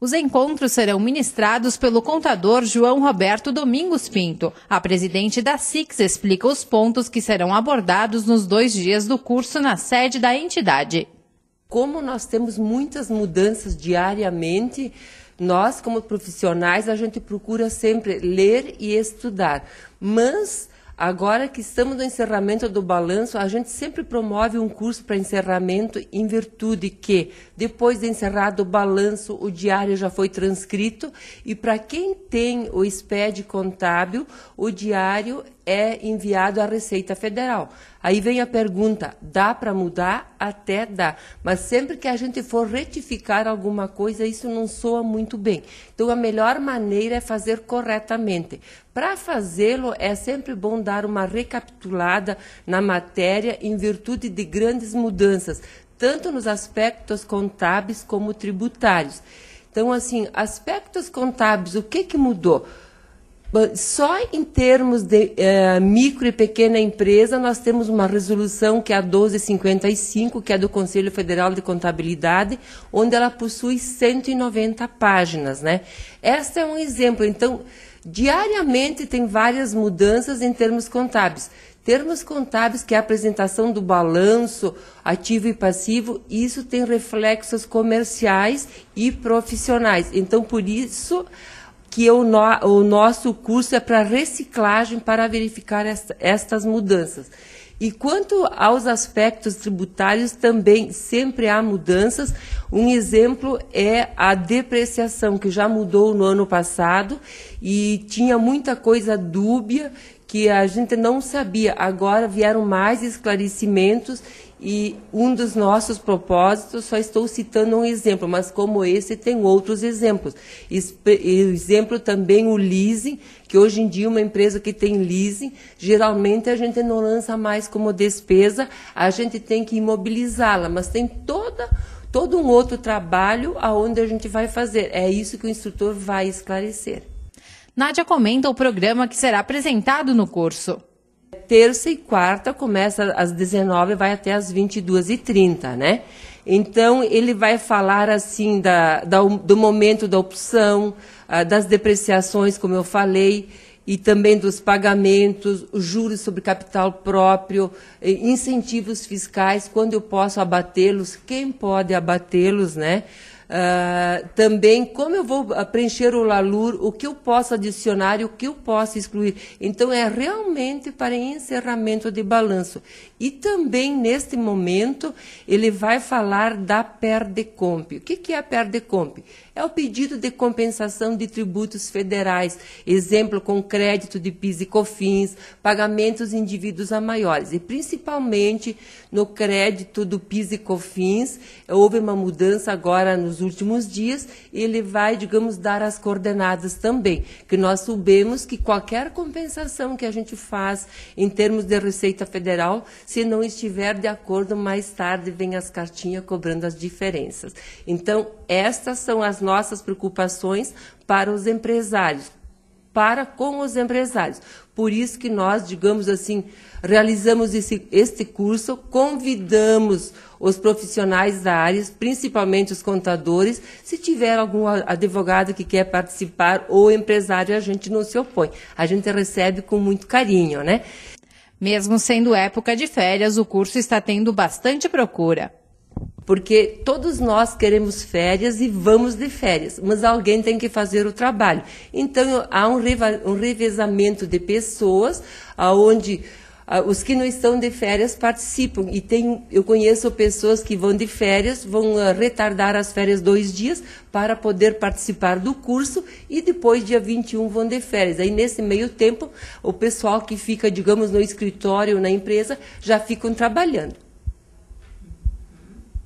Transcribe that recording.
Os encontros serão ministrados pelo contador João Roberto Domingos Pinto. A presidente da SIX explica os pontos que serão abordados nos dois dias do curso na sede da entidade. Como nós temos muitas mudanças diariamente, nós, como profissionais, a gente procura sempre ler e estudar. Mas Agora que estamos no encerramento do balanço, a gente sempre promove um curso para encerramento em virtude que, depois de encerrado o balanço, o diário já foi transcrito e para quem tem o SPED contábil, o diário é enviado à Receita Federal. Aí vem a pergunta: dá para mudar? Até dá. Mas sempre que a gente for retificar alguma coisa, isso não soa muito bem. Então, a melhor maneira é fazer corretamente. Para fazê-lo, é sempre bom dar uma recapitulada na matéria em virtude de grandes mudanças, tanto nos aspectos contábeis como tributários. Então, assim, aspectos contábeis, o que, que mudou? Só em termos de eh, micro e pequena empresa, nós temos uma resolução que é a 1255, que é do Conselho Federal de Contabilidade, onde ela possui 190 páginas. Né? Esta é um exemplo. Então, diariamente tem várias mudanças em termos contábeis. Termos contábeis, que é a apresentação do balanço ativo e passivo, isso tem reflexos comerciais e profissionais. Então, por isso, que o, no, o nosso curso é para reciclagem para verificar esta, estas mudanças. E quanto aos aspectos tributários, também sempre há mudanças. Um exemplo é a depreciação, que já mudou no ano passado e tinha muita coisa dúbia que a gente não sabia. Agora vieram mais esclarecimentos e um dos nossos propósitos, só estou citando um exemplo, mas como esse tem outros exemplos. Exemplo também o leasing, que hoje em dia uma empresa que tem leasing, geralmente a gente não lança mais como despesa, a gente tem que imobilizá-la, mas tem toda todo um outro trabalho aonde a gente vai fazer. É isso que o instrutor vai esclarecer. Nádia comenta o programa que será apresentado no curso terça e quarta começa às 19 vai até às 22h30, né? Então, ele vai falar assim da, da, do momento da opção, ah, das depreciações, como eu falei, e também dos pagamentos, juros sobre capital próprio, incentivos fiscais, quando eu posso abatê-los, quem pode abatê-los, né? Uh, também como eu vou preencher o LALUR, o que eu posso adicionar e o que eu posso excluir. Então, é realmente para encerramento de balanço. E também, neste momento, ele vai falar da PERDECOMP. O que, que é a PERDECOMP? É o pedido de compensação de tributos federais, exemplo com crédito de PIS e COFINS, pagamentos indivíduos a maiores. E, principalmente, no crédito do PIS e COFINS, houve uma mudança agora nos nos últimos dias, ele vai, digamos, dar as coordenadas também, que nós sabemos que qualquer compensação que a gente faz em termos de Receita Federal, se não estiver de acordo, mais tarde vem as cartinhas cobrando as diferenças. Então, estas são as nossas preocupações para os empresários para com os empresários. Por isso que nós, digamos assim, realizamos esse, este curso, convidamos os profissionais da área, principalmente os contadores, se tiver algum advogado que quer participar ou empresário, a gente não se opõe. A gente recebe com muito carinho, né? Mesmo sendo época de férias, o curso está tendo bastante procura. Porque todos nós queremos férias e vamos de férias, mas alguém tem que fazer o trabalho. Então, há um, um revezamento de pessoas, onde ah, os que não estão de férias participam. E tem, eu conheço pessoas que vão de férias, vão ah, retardar as férias dois dias para poder participar do curso e depois, dia 21, vão de férias. Aí, nesse meio tempo, o pessoal que fica, digamos, no escritório, na empresa, já ficam trabalhando.